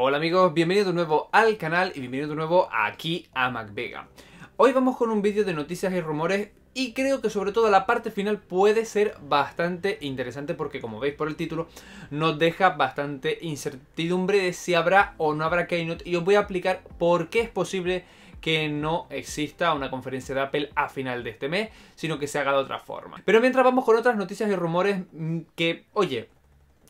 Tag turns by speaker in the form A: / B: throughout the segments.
A: Hola amigos, bienvenidos de nuevo al canal y bienvenidos de nuevo aquí a MacVega. Hoy vamos con un vídeo de noticias y rumores y creo que sobre todo la parte final puede ser bastante interesante porque como veis por el título nos deja bastante incertidumbre de si habrá o no habrá Keynote y os voy a explicar por qué es posible que no exista una conferencia de Apple a final de este mes, sino que se haga de otra forma. Pero mientras vamos con otras noticias y rumores mm, que, oye,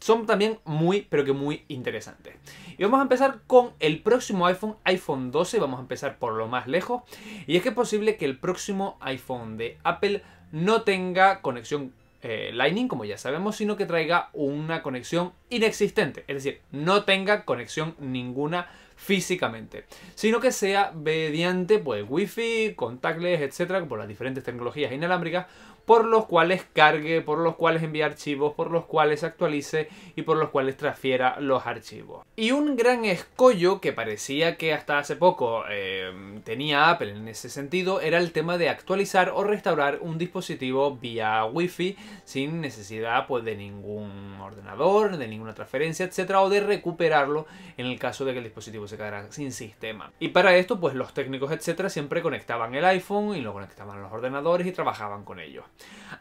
A: son también muy, pero que muy interesantes. Y vamos a empezar con el próximo iPhone, iPhone 12, vamos a empezar por lo más lejos. Y es que es posible que el próximo iPhone de Apple no tenga conexión eh, Lightning, como ya sabemos, sino que traiga una conexión inexistente. Es decir, no tenga conexión ninguna físicamente, sino que sea mediante pues, Wi-Fi, contactless, etcétera, por las diferentes tecnologías inalámbricas, por los cuales cargue, por los cuales envía archivos, por los cuales actualice y por los cuales transfiera los archivos. Y un gran escollo que parecía que hasta hace poco em, tenía Apple en ese sentido era el tema de actualizar o restaurar un dispositivo vía Wi-Fi sin necesidad pues, de ningún ordenador, de ninguna transferencia, etcétera, o de recuperarlo en el caso de que el dispositivo se quedara sin sistema. Y para esto, pues los técnicos, etcétera, siempre conectaban el iPhone y lo conectaban a los ordenadores y trabajaban con ellos.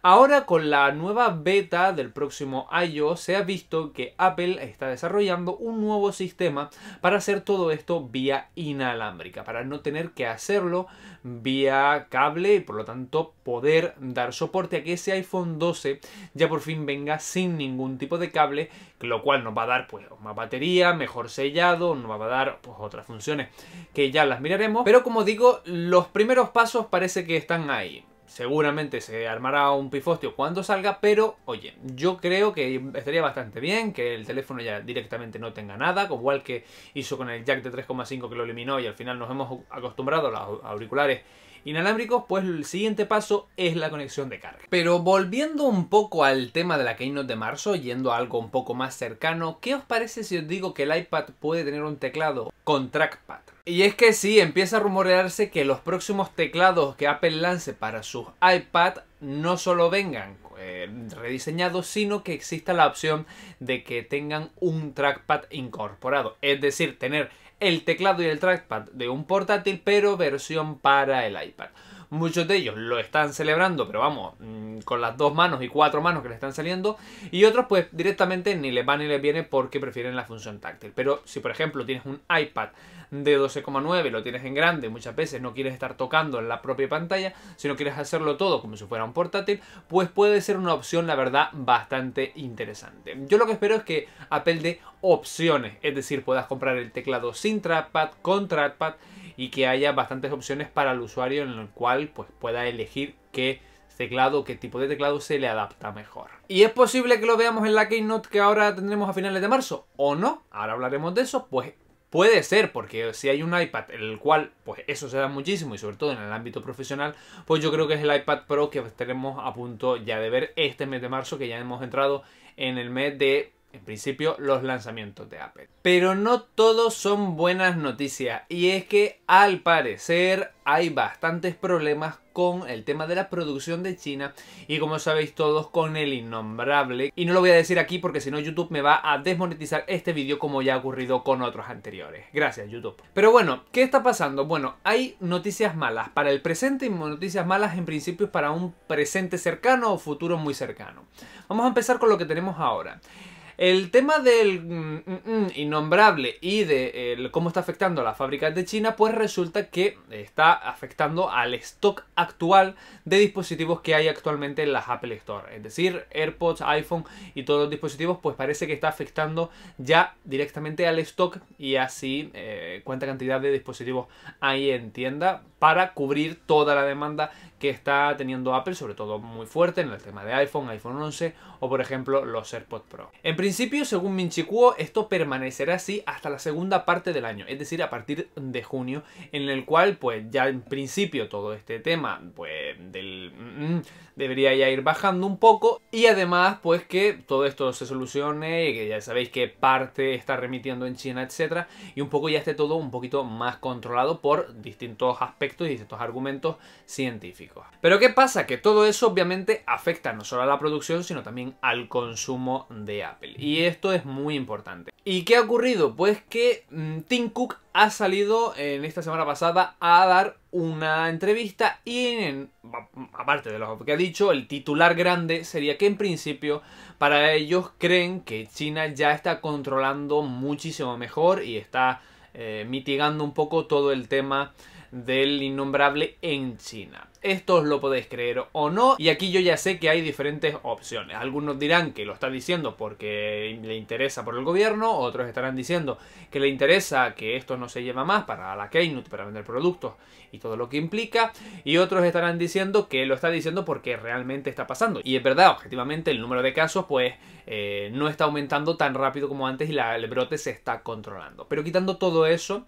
A: Ahora con la nueva beta del próximo iOS se ha visto que Apple está desarrollando un nuevo sistema para hacer todo esto vía inalámbrica, para no tener que hacerlo vía cable y por lo tanto poder dar soporte a que ese iPhone 12 ya por fin venga sin ningún tipo de cable, lo cual nos va a dar pues más batería, mejor sellado, nos va a dar pues, otras funciones que ya las miraremos, pero como digo, los primeros pasos parece que están ahí seguramente se armará un pifostio cuando salga, pero oye, yo creo que estaría bastante bien que el teléfono ya directamente no tenga nada, igual que hizo con el jack de 3,5 que lo eliminó y al final nos hemos acostumbrado a los auriculares inalámbricos, pues el siguiente paso es la conexión de carga. Pero volviendo un poco al tema de la Keynote de marzo, yendo a algo un poco más cercano, ¿qué os parece si os digo que el iPad puede tener un teclado con trackpad? Y es que sí, empieza a rumorearse que los próximos teclados que Apple lance para sus iPad no solo vengan eh, rediseñados, sino que exista la opción de que tengan un trackpad incorporado. Es decir, tener el teclado y el trackpad de un portátil, pero versión para el iPad. Muchos de ellos lo están celebrando, pero vamos, mm, con las dos manos y cuatro manos que le están saliendo. Y otros pues directamente ni les va ni les viene porque prefieren la función táctil. Pero si por ejemplo tienes un iPad de 12,9, lo tienes en grande, muchas veces no quieres estar tocando en la propia pantalla, sino quieres hacerlo todo como si fuera un portátil, pues puede ser una opción, la verdad, bastante interesante. Yo lo que espero es que Apple dé opciones, es decir, puedas comprar el teclado sin trackpad, con trackpad y que haya bastantes opciones para el usuario en el cual pues, pueda elegir qué teclado, qué tipo de teclado se le adapta mejor. Y es posible que lo veamos en la Keynote que ahora tendremos a finales de marzo, o no, ahora hablaremos de eso, pues Puede ser, porque si hay un iPad en el cual pues eso se da muchísimo y sobre todo en el ámbito profesional, pues yo creo que es el iPad Pro que estaremos a punto ya de ver este mes de marzo, que ya hemos entrado en el mes de en principio, los lanzamientos de Apple. Pero no todos son buenas noticias y es que al parecer hay bastantes problemas con el tema de la producción de China y como sabéis todos con el innombrable. Y no lo voy a decir aquí porque si no YouTube me va a desmonetizar este vídeo como ya ha ocurrido con otros anteriores. Gracias YouTube. Pero bueno, ¿qué está pasando? Bueno, hay noticias malas para el presente y noticias malas en principio para un presente cercano o futuro muy cercano. Vamos a empezar con lo que tenemos ahora. El tema del mm, mm, mm, innombrable y de cómo está afectando a las fábricas de China, pues resulta que está afectando al stock actual de dispositivos que hay actualmente en las Apple Store. Es decir, AirPods, iPhone y todos los dispositivos, pues parece que está afectando ya directamente al stock y así eh, cuánta cantidad de dispositivos hay en tienda para cubrir toda la demanda que está teniendo Apple, sobre todo muy fuerte en el tema de iPhone, iPhone 11 o por ejemplo los AirPods Pro. En principio, según Minchikuo, esto permanecerá así hasta la segunda parte del año, es decir, a partir de junio, en el cual pues ya en principio todo este tema pues del... Mm, debería ya ir bajando un poco. Y además, pues que todo esto se solucione, y que ya sabéis que parte está remitiendo en China, etcétera, Y un poco ya esté todo un poquito más controlado por distintos aspectos y distintos argumentos científicos. Pero ¿qué pasa? Que todo eso obviamente afecta no solo a la producción, sino también al consumo de Apple. Y esto es muy importante. ¿Y qué ha ocurrido? Pues que mm, Tim Cook ha salido en esta semana pasada a dar una entrevista y aparte de lo que ha dicho, el titular grande sería que en principio para ellos creen que China ya está controlando muchísimo mejor y está eh, mitigando un poco todo el tema del innombrable en China. Esto os lo podéis creer o no, y aquí yo ya sé que hay diferentes opciones. Algunos dirán que lo está diciendo porque le interesa por el gobierno, otros estarán diciendo que le interesa que esto no se lleva más para la Keynote, para vender productos y todo lo que implica, y otros estarán diciendo que lo está diciendo porque realmente está pasando. Y es verdad, objetivamente el número de casos pues eh, no está aumentando tan rápido como antes y la, el brote se está controlando. Pero quitando todo eso,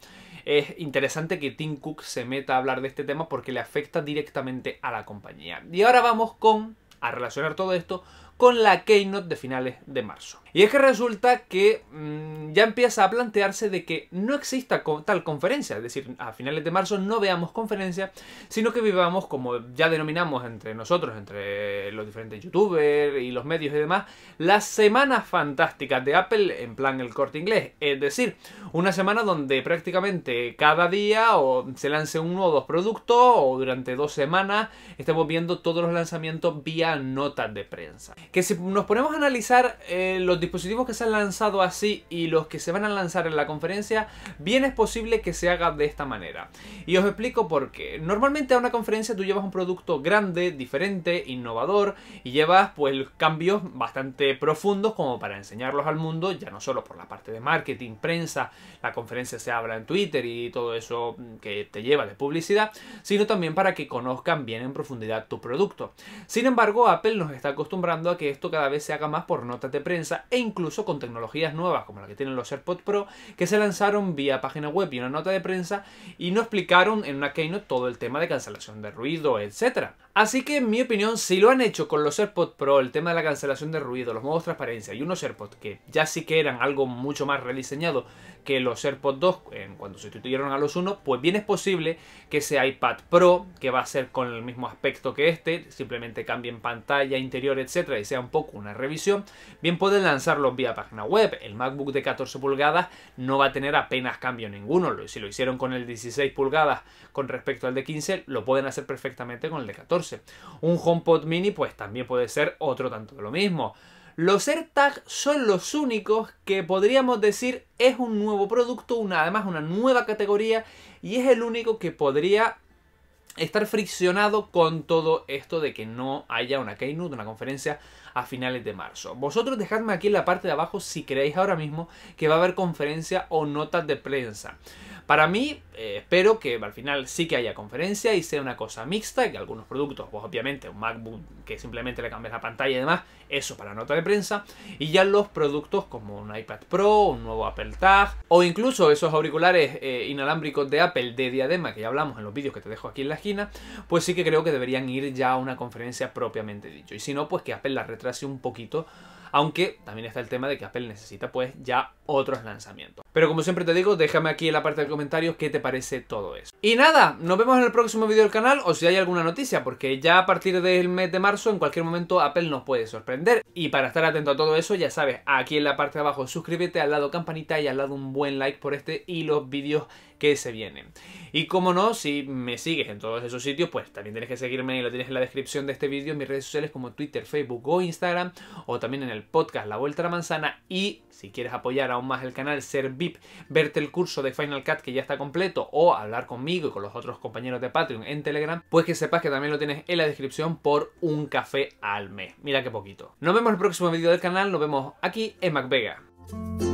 A: es interesante que Tim Cook se meta a hablar de este tema porque le afecta directamente a la compañía. Y ahora vamos con, a relacionar todo esto, con la Keynote de finales de marzo. Y es que resulta que mm, ya empieza a plantearse de que no exista tal conferencia, es decir, a finales de marzo no veamos conferencia, sino que vivamos, como ya denominamos entre nosotros, entre los diferentes youtubers y los medios y demás, las semanas fantásticas de Apple en plan el corte inglés, es decir, una semana donde prácticamente cada día o se lance uno o dos productos o durante dos semanas estamos viendo todos los lanzamientos vía notas de prensa. Que si nos ponemos a analizar eh, los dispositivos que se han lanzado así y los que se van a lanzar en la conferencia, bien es posible que se haga de esta manera. Y os explico por qué. Normalmente a una conferencia tú llevas un producto grande, diferente, innovador y llevas pues cambios bastante profundos como para enseñarlos al mundo, ya no solo por la parte de marketing, prensa, la conferencia se habla en Twitter y todo eso mm, que te lleva de publicidad, sino también para que conozcan bien en profundidad tu producto. Sin embargo, Apple nos está acostumbrando a que esto cada vez se haga más por notas de prensa e incluso con tecnologías nuevas como la que tienen los AirPods Pro que se lanzaron vía página web y una nota de prensa y no explicaron en una keynote todo el tema de cancelación de ruido, etcétera Así que en mi opinión, si lo han hecho con los AirPods Pro, el tema de la cancelación de ruido, los modos transparencia y unos AirPods que ya sí que eran algo mucho más rediseñado que los AirPods 2 cuando sustituyeron a los 1, pues bien es posible que ese iPad Pro, que va a ser con el mismo aspecto que este, simplemente cambien pantalla, interior, etcétera, sea un poco una revisión, bien pueden lanzarlo vía página web. El MacBook de 14 pulgadas no va a tener apenas cambio ninguno. Si lo hicieron con el 16 pulgadas con respecto al de 15, lo pueden hacer perfectamente con el de 14. Un HomePod mini pues también puede ser otro tanto de lo mismo. Los AirTag son los únicos que podríamos decir es un nuevo producto, una, además una nueva categoría y es el único que podría estar friccionado con todo esto de que no haya una Keynote, una conferencia a finales de marzo. Vosotros dejadme aquí en la parte de abajo si creéis ahora mismo que va a haber conferencia o notas de prensa. Para mí, eh, espero que al final sí que haya conferencia y sea una cosa mixta, que algunos productos, pues obviamente un MacBook que simplemente le cambies la pantalla y demás, eso para nota de prensa, y ya los productos como un iPad Pro, un nuevo Apple Tag, o incluso esos auriculares eh, inalámbricos de Apple de diadema que ya hablamos en los vídeos que te dejo aquí en la esquina, pues sí que creo que deberían ir ya a una conferencia propiamente dicho. Y si no, pues que Apple la retrase un poquito aunque también está el tema de que Apple necesita pues ya otros lanzamientos. Pero como siempre te digo, déjame aquí en la parte de comentarios qué te parece todo eso. Y nada, nos vemos en el próximo vídeo del canal o si hay alguna noticia, porque ya a partir del mes de marzo en cualquier momento Apple nos puede sorprender. Y para estar atento a todo eso, ya sabes, aquí en la parte de abajo suscríbete, al lado campanita y al lado un buen like por este y los vídeos que se vienen. Y como no, si me sigues en todos esos sitios, pues también tienes que seguirme y lo tienes en la descripción de este vídeo, en mis redes sociales como Twitter, Facebook o Instagram, o también en el podcast La Vuelta a la Manzana y si quieres apoyar aún más el canal, ser VIP, verte el curso de Final Cut que ya está completo o hablar conmigo y con los otros compañeros de Patreon en Telegram, pues que sepas que también lo tienes en la descripción por un café al mes. Mira qué poquito. Nos vemos en el próximo vídeo del canal, nos vemos aquí en MacVega.